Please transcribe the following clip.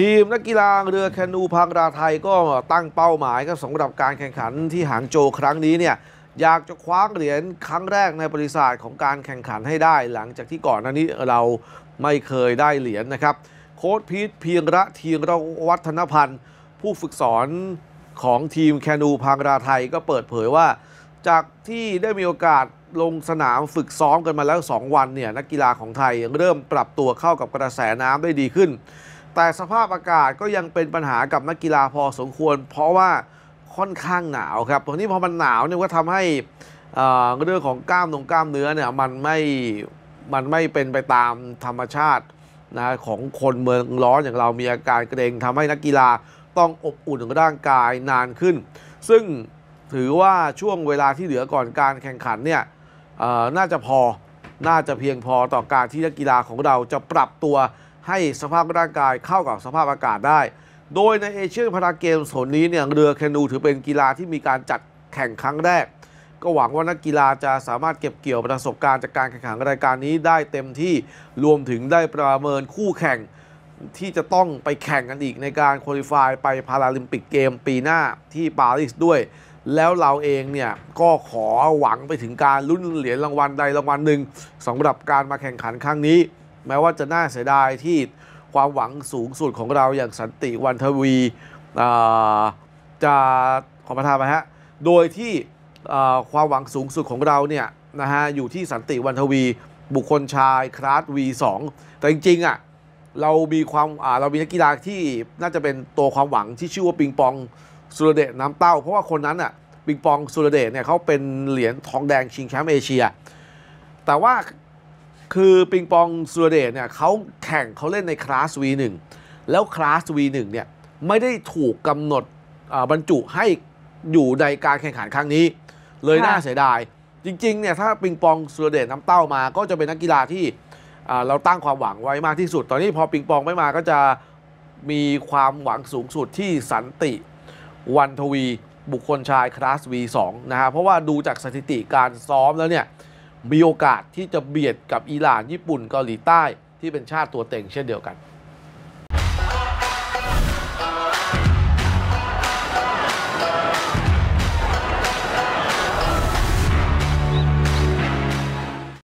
ทีมนักกีฬาเรือแคนูพังราไทยก็ตั้งเป้าหมายก็สำหรับการแข่งขันที่หางโจครั้งนี้เนี่ยอยากจะคว้าเหรียญครั้งแรกในประวัติศาสตร์ของการแข่งขันให้ได้ หลังจากที่ก่อนหน้านี้เราไม่เคยได้เหรียญนนะครับ โค้ชพีทเพียงระทีมรวัฒนพันธ์ผู้ฝึกสอนของทีมแคนูพังราไทยก็เปิดเผยว่า จากที่ได้มีโอกาสลงสนามฝึกซ้อมกันมาแล้ว 2 วันเนี่ยนักกีฬาของไทยเริ่มปรับตัวเข้ากับกระแสน้ำได้ดีขึ้นแต่สภาพอากาศก็ยังเป็นปัญหากับนักกีฬาพอสมควร เพราะว่าค่อนข้างหนาวครับตรงนี้พอมันหนาวเนี่ยก็ทำให้เรื่องของกล้ามนงกล้ามเนื้อเนี่ยมันไม่มันไม่เป็นไปตามธรรมชาตินะของคนเมืองร้อนอย่างเรามีอาการเกรงทำให้นักกีฬาต้องอบอุ่นร่างกายนานขึ้น ซึ่งถือว่าช่วงเวลาที่เหลือก่อนการแข่งขันเนี่ยน่าจะพอ น่าจะเพียงพอต่อการที่นักกีฬาของเราจะปรับตัวให้สภาพร่างกายเข้ากับสภาพอากาศได้ โดยในเอเชียนพาราเกมสโซนนี้เนี่ยเรือแคนูถือเป็นกีฬาที่มีการจัดแข่งครั้งแรก ก็หวังว่านักกีฬาจะสามารถเก็บเกี่ยวประสบการณ์จากการแข่งขันรายการนี้ได้เต็มที่ รวมถึงได้ประเมินคู่แข่ง ที่จะต้องไปแข่งกันอีกในการคุริฟายไปพาราลิมปิกเกมปีหน้าที่ปารีสด้วย แล้วเราเองเนี่ยก็ขอหวังไปถึงการลุ้นเหรียญรางวัลใดรางวัลหนึ่งสำหรับการมาแข่งขันครั้งนี้แม้ว่าจะน่าเสียดายที่ความหวังสูงสุดของเรา อย่างสันติวันทวีจะขอประทานไปฮะ โดยที่ความหวังสูงสุดของเราเนี่ยนะฮะอยู่ที่สันติวันทวีบุคคลชายคลาส V2 แต่จริงๆอ่ะเรามีความเรา มีนักกีฬาที่น่าจะเป็นตัวความหวังที่ชื่อว่าปิงปองสุรเดชน้ำเต้า เพราะว่าคนนั้นอ่ะปิงปองสุรเดชเนี่ยเขาเป็นเหรียญทองแดงชิงแชมป์เอเชีย แต่ว่าคือปิงปองสุรเดชเนี่ยเขาแข่งเขาเล่นในคลาส V1 แล้วคลาส V1 เนี่ยไม่ได้ถูกกำหนดบรรจุให้อยู่ในการแข่งขันครั้งนี้ เลยน่าเสียดายจริงๆเนี่ยถ้าปิงปองสุรเดชน้ำเต้ามาก็จะเป็นนักกีฬาที่เราตั้งความหวังไว้มากที่สุดตอนนี้พอปิงปองไม่มาก็จะมีความหวังสูงสุดที่สันติ วันทวี บุคคลชายคลาส V2 นะฮะเพราะว่าดูจากสถิติการซ้อมแล้วเนี่ยมีโอกาสที่จะเบียดกับอิหร่านญี่ปุ่นเกาหลีใต้ที่เป็นชาติตัวเต็งเช่นเดียวกัน